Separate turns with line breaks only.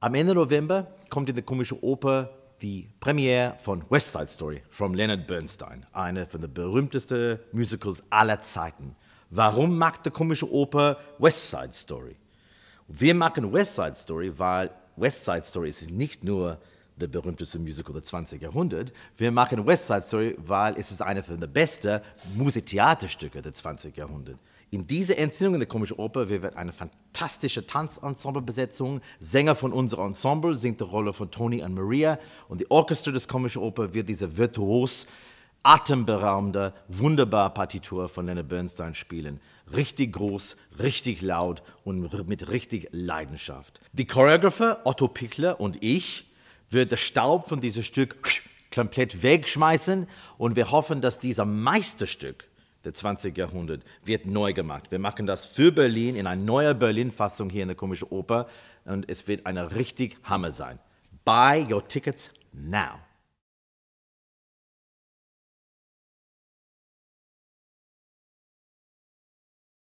Am Ende November kommt in der komischen Oper die Premiere von West Side Story von Leonard Bernstein, einer von den berühmtesten Musicals aller Zeiten. Warum mag die komische Oper West Side Story? Wir machen West Side Story, weil West Side Story ist nicht nur der berühmteste Musical des 20. Jahrhunderts. Wir machen West Side Story, weil es ist eine der besten Musiktheaterstücke des 20. Jahrhunderts. In dieser Entzündung in der komischen Oper wir werden eine fantastische Tanzensemblebesetzung. besetzung Sänger von unserem Ensemble singt die Rolle von Tony und Maria und die Orchester des komischen Oper wird diese virtuos atemberaubende, wunderbare Partitur von Leonard Bernstein spielen. Richtig groß, richtig laut und mit richtig Leidenschaft. Die Choreographer Otto Pickler und ich wird der Staub von diesem Stück komplett wegschmeißen und wir hoffen, dass dieser Meisterstück der 20. Jahrhundert wird neu gemacht. Wir machen das für Berlin in einer neuen Berlin-Fassung hier in der Komischen Oper und es wird eine richtig Hammer sein. Buy your tickets now.